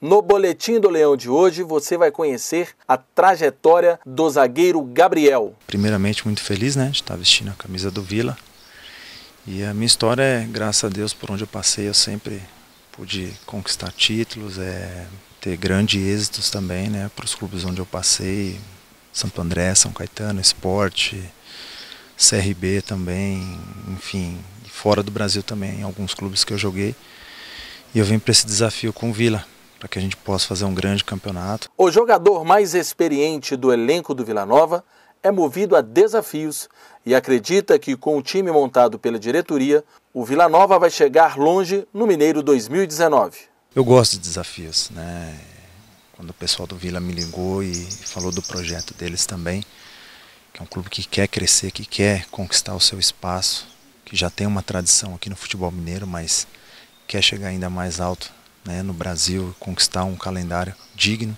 No Boletim do Leão de hoje, você vai conhecer a trajetória do zagueiro Gabriel. Primeiramente, muito feliz né, de estar vestindo a camisa do Vila. E a minha história é, graças a Deus, por onde eu passei, eu sempre pude conquistar títulos, é, ter grandes êxitos também né, para os clubes onde eu passei, Santo André, São Caetano, Esporte, CRB também, enfim, fora do Brasil também, em alguns clubes que eu joguei. E eu vim para esse desafio com o Vila para que a gente possa fazer um grande campeonato. O jogador mais experiente do elenco do Vila Nova é movido a desafios e acredita que com o time montado pela diretoria, o Vila Nova vai chegar longe no Mineiro 2019. Eu gosto de desafios, né? Quando o pessoal do Vila me ligou e falou do projeto deles também, que é um clube que quer crescer, que quer conquistar o seu espaço, que já tem uma tradição aqui no futebol mineiro, mas quer chegar ainda mais alto né, no Brasil, conquistar um calendário digno.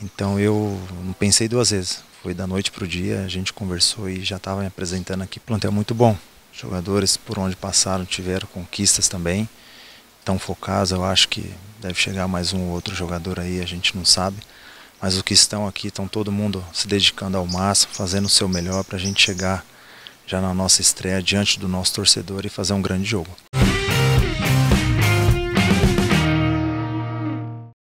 Então eu não pensei duas vezes. Foi da noite para o dia, a gente conversou e já estava me apresentando aqui. Plantel é muito bom. Jogadores por onde passaram tiveram conquistas também. Estão focados, eu acho que deve chegar mais um ou outro jogador aí, a gente não sabe. Mas os que estão aqui, estão todo mundo se dedicando ao máximo, fazendo o seu melhor para a gente chegar já na nossa estreia diante do nosso torcedor e fazer um grande jogo.